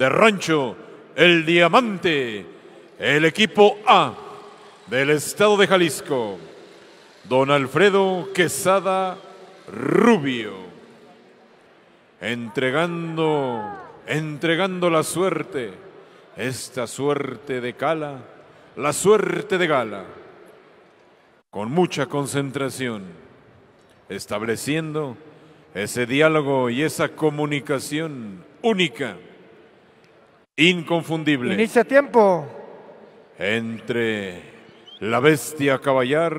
de Rancho El Diamante, el equipo A del Estado de Jalisco, don Alfredo Quesada Rubio, entregando, entregando la suerte, esta suerte de cala, la suerte de gala, con mucha concentración, estableciendo ese diálogo y esa comunicación única inconfundible. Inicia tiempo. Entre la bestia caballar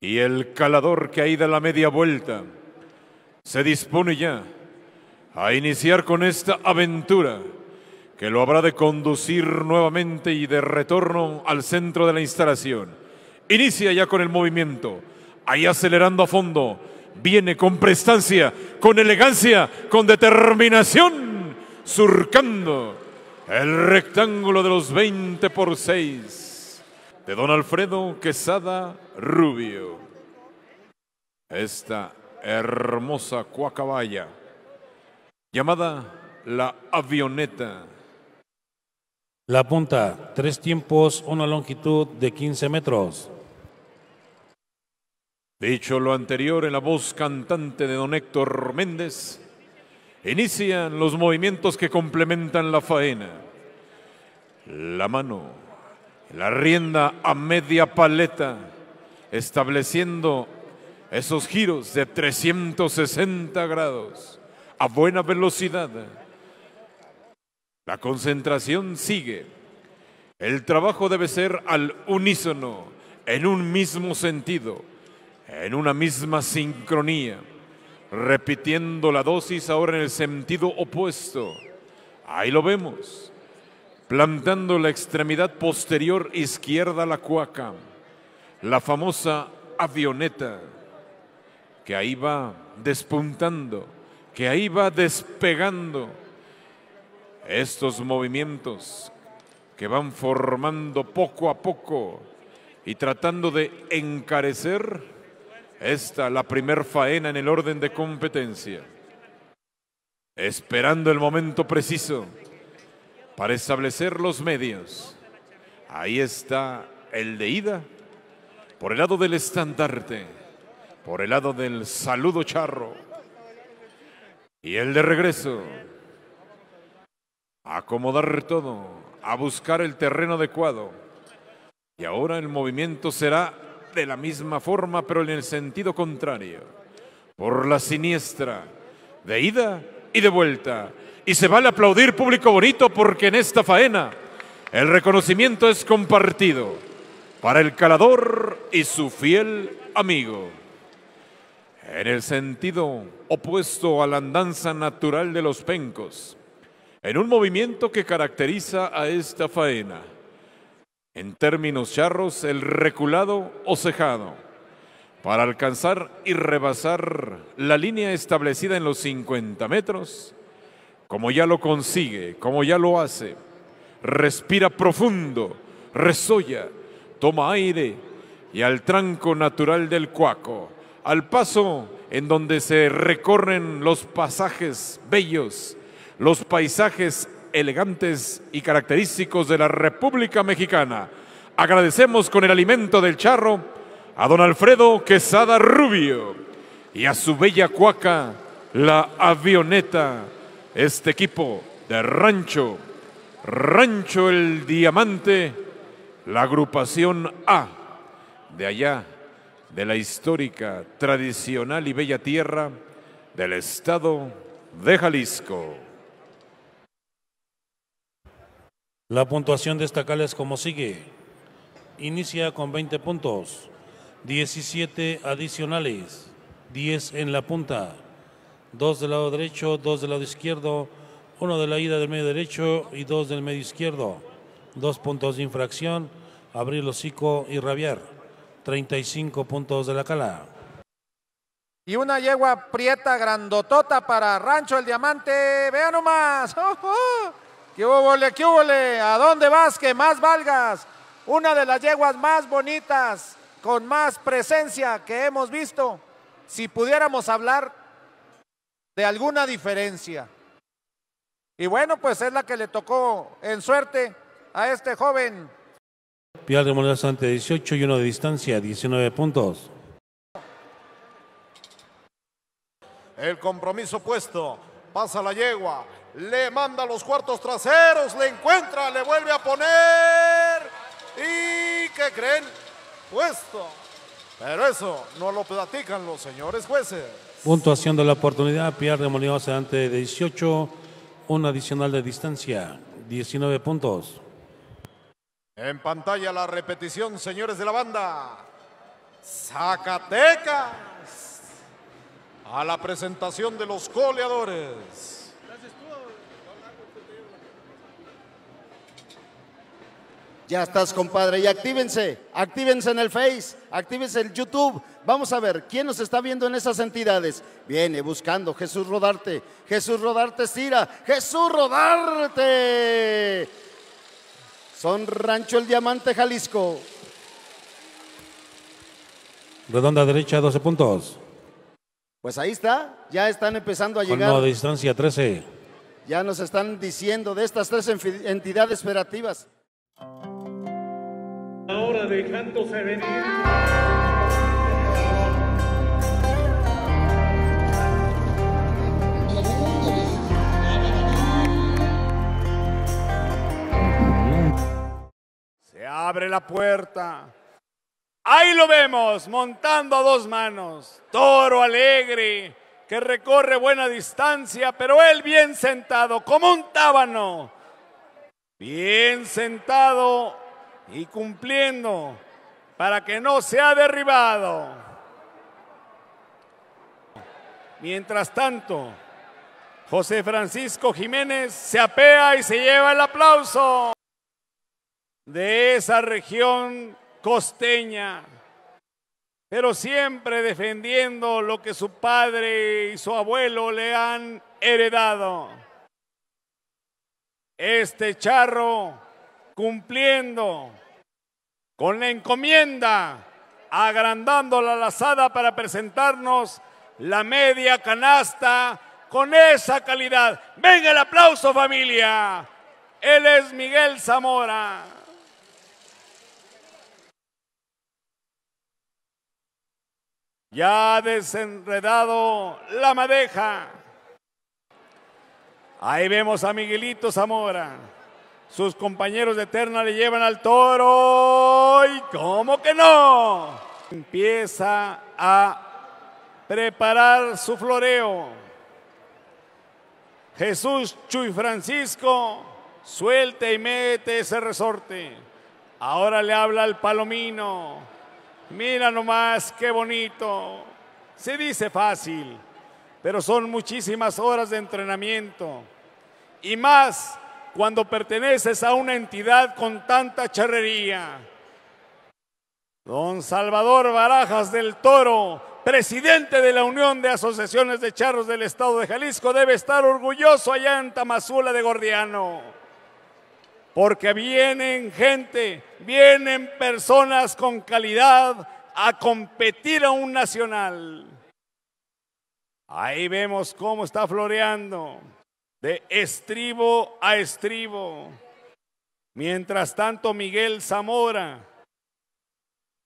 y el calador que ido a la media vuelta se dispone ya a iniciar con esta aventura que lo habrá de conducir nuevamente y de retorno al centro de la instalación. Inicia ya con el movimiento, ahí acelerando a fondo, viene con prestancia, con elegancia, con determinación surcando el rectángulo de los 20 por 6 de don Alfredo Quesada Rubio. Esta hermosa cuacabaya llamada la avioneta. La punta, tres tiempos, una longitud de 15 metros. Dicho lo anterior en la voz cantante de don Héctor Méndez, inician los movimientos que complementan la faena. La mano, la rienda a media paleta, estableciendo esos giros de 360 grados a buena velocidad. La concentración sigue. El trabajo debe ser al unísono, en un mismo sentido, en una misma sincronía repitiendo la dosis ahora en el sentido opuesto. Ahí lo vemos, plantando la extremidad posterior izquierda a la cuaca, la famosa avioneta, que ahí va despuntando, que ahí va despegando estos movimientos que van formando poco a poco y tratando de encarecer esta la primer faena en el orden de competencia. Esperando el momento preciso para establecer los medios. Ahí está el de ida, por el lado del estandarte, por el lado del saludo charro. Y el de regreso, acomodar todo, a buscar el terreno adecuado. Y ahora el movimiento será de la misma forma, pero en el sentido contrario, por la siniestra, de ida y de vuelta. Y se vale aplaudir público bonito porque en esta faena el reconocimiento es compartido para el calador y su fiel amigo. En el sentido opuesto a la andanza natural de los pencos, en un movimiento que caracteriza a esta faena en términos charros, el reculado o cejado, para alcanzar y rebasar la línea establecida en los 50 metros, como ya lo consigue, como ya lo hace, respira profundo, resolla, toma aire y al tranco natural del cuaco, al paso en donde se recorren los pasajes bellos, los paisajes elegantes y característicos de la República Mexicana. Agradecemos con el alimento del charro a don Alfredo Quesada Rubio y a su bella cuaca, la avioneta, este equipo de Rancho, Rancho el Diamante, la agrupación A, de allá, de la histórica, tradicional y bella tierra del estado de Jalisco. La puntuación cala es como sigue. Inicia con 20 puntos, 17 adicionales, 10 en la punta, 2 del lado derecho, 2 del lado izquierdo, 1 de la ida del medio derecho y 2 del medio izquierdo, 2 puntos de infracción, abrir el hocico y rabiar, 35 puntos de la cala. Y una yegua prieta grandotota para Rancho el Diamante, vean nomás. ¡Oh, oh! ¿Qué hubo, qué ¿A dónde vas que más valgas? Una de las yeguas más bonitas, con más presencia que hemos visto. Si pudiéramos hablar de alguna diferencia. Y bueno, pues es la que le tocó en suerte a este joven. Pilar de moneda ante 18 y uno de distancia, 19 puntos. El compromiso puesto, pasa la yegua, le manda los cuartos traseros, le encuentra, le vuelve a poner. ¿Y qué creen? Puesto. Pero eso no lo platican los señores jueces. Puntuación de la oportunidad, Pierre de hacia ante 18, un adicional de distancia, 19 puntos. En pantalla la repetición, señores de la banda. Zacatecas a la presentación de los goleadores. Ya estás, compadre. Y actívense, actívense en el Face, actívense en YouTube. Vamos a ver, ¿quién nos está viendo en esas entidades? Viene buscando Jesús Rodarte. Jesús Rodarte Sira, Jesús Rodarte. Son Rancho el Diamante, Jalisco. Redonda derecha, 12 puntos. Pues ahí está, ya están empezando a Con llegar. distancia 13. Ya nos están diciendo de estas tres entidades federativas Ahora dejándose venir. abre la puerta. Ahí lo vemos, montando a dos manos, toro alegre, que recorre buena distancia, pero él bien sentado, como un tábano, bien sentado y cumpliendo para que no sea derribado. Mientras tanto, José Francisco Jiménez se apea y se lleva el aplauso de esa región costeña, pero siempre defendiendo lo que su padre y su abuelo le han heredado. Este charro cumpliendo con la encomienda, agrandando la lazada para presentarnos la media canasta con esa calidad. Venga el aplauso familia. Él es Miguel Zamora. Ya ha desenredado la madeja. Ahí vemos a Miguelito Zamora. Sus compañeros de Eterna le llevan al toro y ¿cómo que no? Empieza a preparar su floreo. Jesús Chuy Francisco suelta y mete ese resorte. Ahora le habla al palomino. Mira nomás qué bonito. Se dice fácil, pero son muchísimas horas de entrenamiento. Y más cuando perteneces a una entidad con tanta charrería. Don Salvador Barajas del Toro, presidente de la Unión de Asociaciones de Charros del Estado de Jalisco, debe estar orgulloso allá en Tamazula de Gordiano. Porque vienen gente, vienen personas con calidad a competir a un nacional. Ahí vemos cómo está floreando de estribo a estribo. Mientras tanto, Miguel Zamora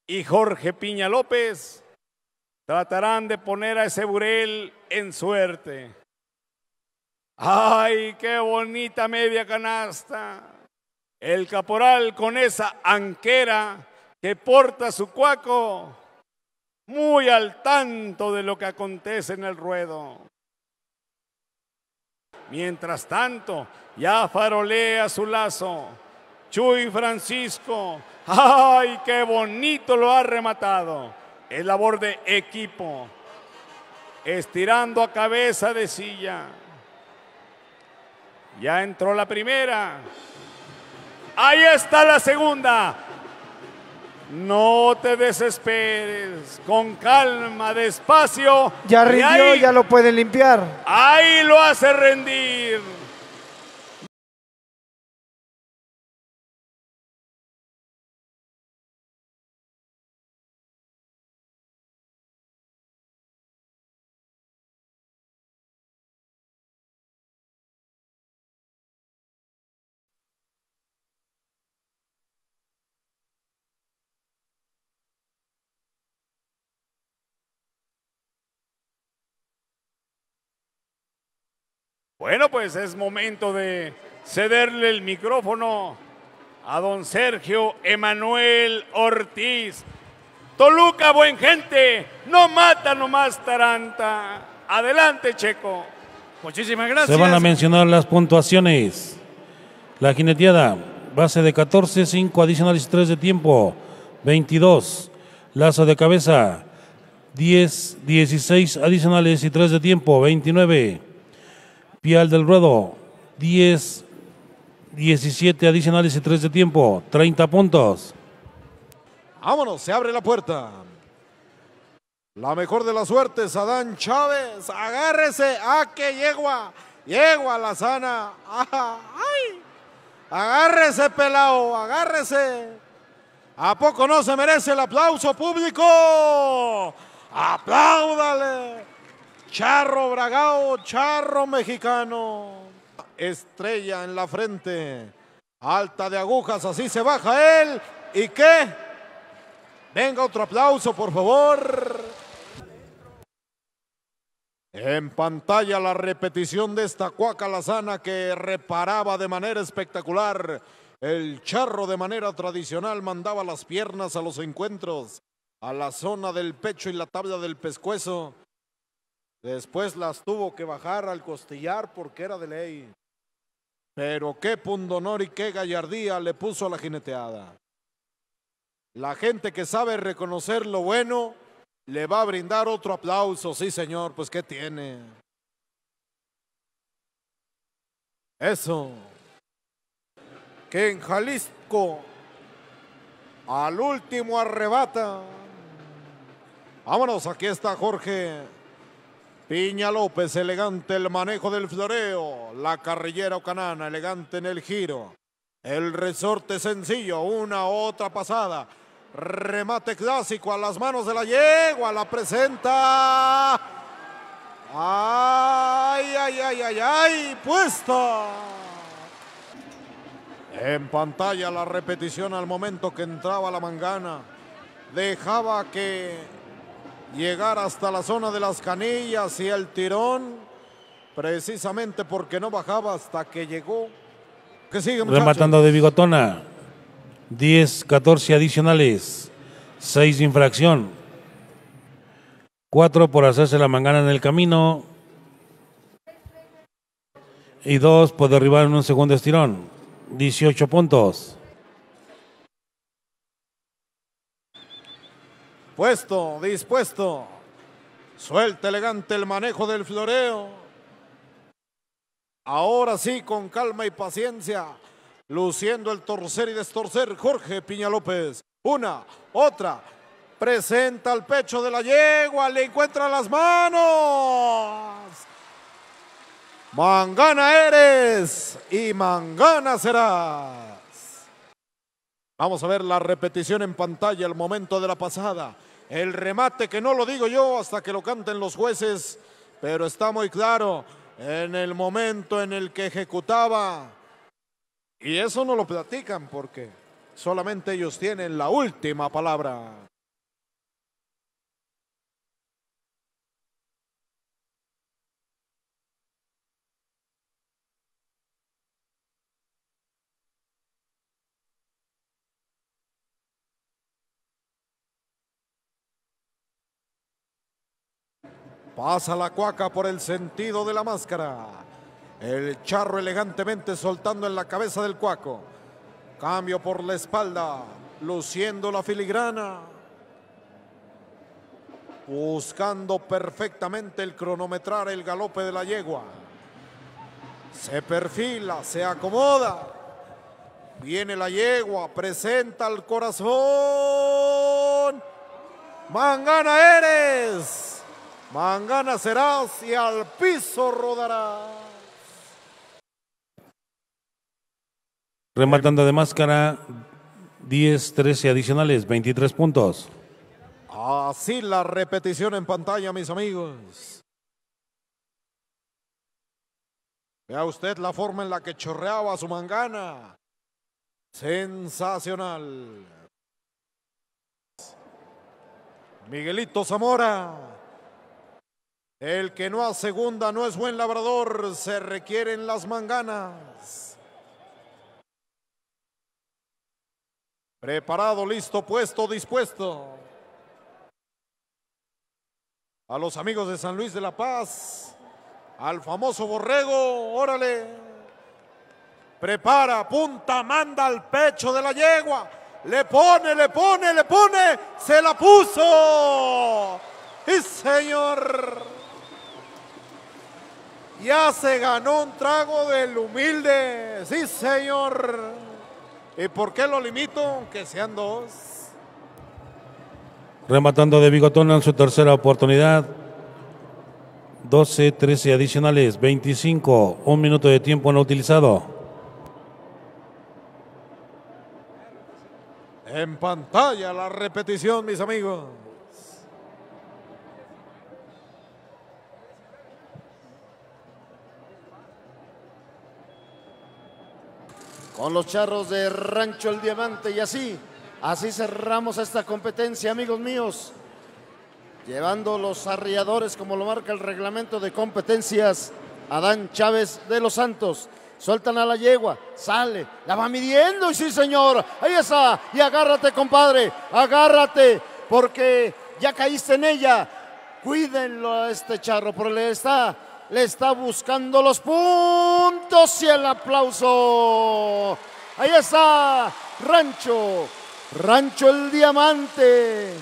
y Jorge Piña López tratarán de poner a ese burel en suerte. ¡Ay, qué bonita media canasta! El caporal con esa anquera que porta su cuaco, muy al tanto de lo que acontece en el ruedo. Mientras tanto, ya farolea su lazo. Chuy Francisco, ¡ay, qué bonito lo ha rematado! Es labor de equipo, estirando a cabeza de silla. Ya entró la primera. Ahí está la segunda. No te desesperes, con calma, despacio. Ya rindió, ya lo pueden limpiar. Ahí lo hace rendir. Bueno, pues es momento de cederle el micrófono a don Sergio Emanuel Ortiz. Toluca, buen gente, no mata nomás Taranta. Adelante, Checo. Muchísimas gracias. Se van a mencionar las puntuaciones. La jineteada, base de 14, 5 adicionales y 3 de tiempo, 22. Lazo de cabeza, 10, 16 adicionales y 3 de tiempo, 29. Pial del Ruedo, 10, 17 adicionales y 3 de tiempo, 30 puntos. Vámonos, se abre la puerta. La mejor de la suerte, Adán Chávez, agárrese, a ah, que yegua, yegua la sana. ay, agárrese, pelao, agárrese. ¿A poco no se merece el aplauso público? ¡Apláudale! Charro Bragao, charro mexicano. Estrella en la frente. Alta de agujas, así se baja él. ¿Y qué? Venga otro aplauso, por favor. En pantalla la repetición de esta cuaca lazana que reparaba de manera espectacular. El charro de manera tradicional mandaba las piernas a los encuentros, a la zona del pecho y la tabla del pescuezo. Después las tuvo que bajar al costillar porque era de ley. Pero qué pundonor y qué gallardía le puso a la jineteada. La gente que sabe reconocer lo bueno le va a brindar otro aplauso, sí señor, pues ¿qué tiene? Eso. Que en Jalisco al último arrebata. Vámonos, aquí está Jorge Piña López, elegante el manejo del floreo. La carrillera Ocanana, elegante en el giro. El resorte sencillo, una otra pasada. Remate clásico a las manos de la yegua, la presenta. ¡Ay, ay, ay, ay, ay! ay puesto En pantalla la repetición al momento que entraba la mangana. Dejaba que llegar hasta la zona de las canillas y el tirón, precisamente porque no bajaba hasta que llegó. Que sigue, Rematando de bigotona, 10, 14 adicionales, 6 infracción, 4 por hacerse la mangana en el camino y 2 por derribar en un segundo estirón, 18 puntos. Dispuesto, dispuesto. Suelta elegante el manejo del floreo. Ahora sí, con calma y paciencia. Luciendo el torcer y destorcer, Jorge Piña López. Una, otra. Presenta al pecho de la yegua, le encuentra las manos. Mangana eres y mangana serás. Vamos a ver la repetición en pantalla, el momento de la pasada. El remate que no lo digo yo hasta que lo canten los jueces, pero está muy claro en el momento en el que ejecutaba. Y eso no lo platican porque solamente ellos tienen la última palabra. Pasa la cuaca por el sentido de la máscara. El charro elegantemente soltando en la cabeza del cuaco. Cambio por la espalda, luciendo la filigrana. Buscando perfectamente el cronometrar el galope de la yegua. Se perfila, se acomoda. Viene la yegua, presenta el corazón. Mangana eres. Mangana serás y al piso rodarás. Rematando de máscara, 10, 13 adicionales, 23 puntos. Así la repetición en pantalla, mis amigos. Vea usted la forma en la que chorreaba su mangana. Sensacional. Miguelito Zamora el que no a segunda no es buen labrador, se requieren las manganas. Preparado, listo, puesto, dispuesto. A los amigos de San Luis de la Paz, al famoso Borrego, órale. Prepara, punta, manda al pecho de la yegua. Le pone, le pone, le pone, se la puso. Y señor. Ya se ganó un trago del humilde. Sí, señor. ¿Y por qué lo limito? Que sean dos. Rematando de Bigotón en su tercera oportunidad. 12, 13 adicionales, 25, un minuto de tiempo no utilizado. En pantalla la repetición, mis amigos. con los charros de Rancho el Diamante. Y así, así cerramos esta competencia, amigos míos. Llevando los arriadores, como lo marca el reglamento de competencias, Adán Chávez de los Santos. Sueltan a la yegua, sale, la va midiendo, y sí señor, ahí está, y agárrate compadre, agárrate, porque ya caíste en ella, cuídenlo a este charro, porque le está le está buscando los puntos y el aplauso. Ahí está Rancho, Rancho el Diamante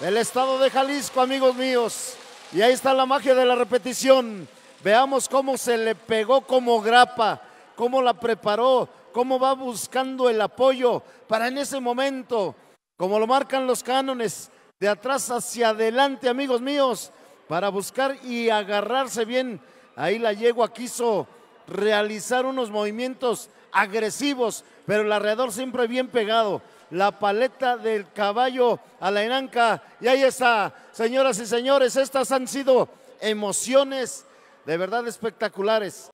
del estado de Jalisco, amigos míos. Y ahí está la magia de la repetición. Veamos cómo se le pegó como grapa, cómo la preparó, cómo va buscando el apoyo para en ese momento, como lo marcan los cánones, de atrás hacia adelante, amigos míos, para buscar y agarrarse bien. Ahí la yegua quiso realizar unos movimientos agresivos, pero el alrededor siempre bien pegado. La paleta del caballo a la enanca. Y ahí está, señoras y señores, estas han sido emociones de verdad espectaculares.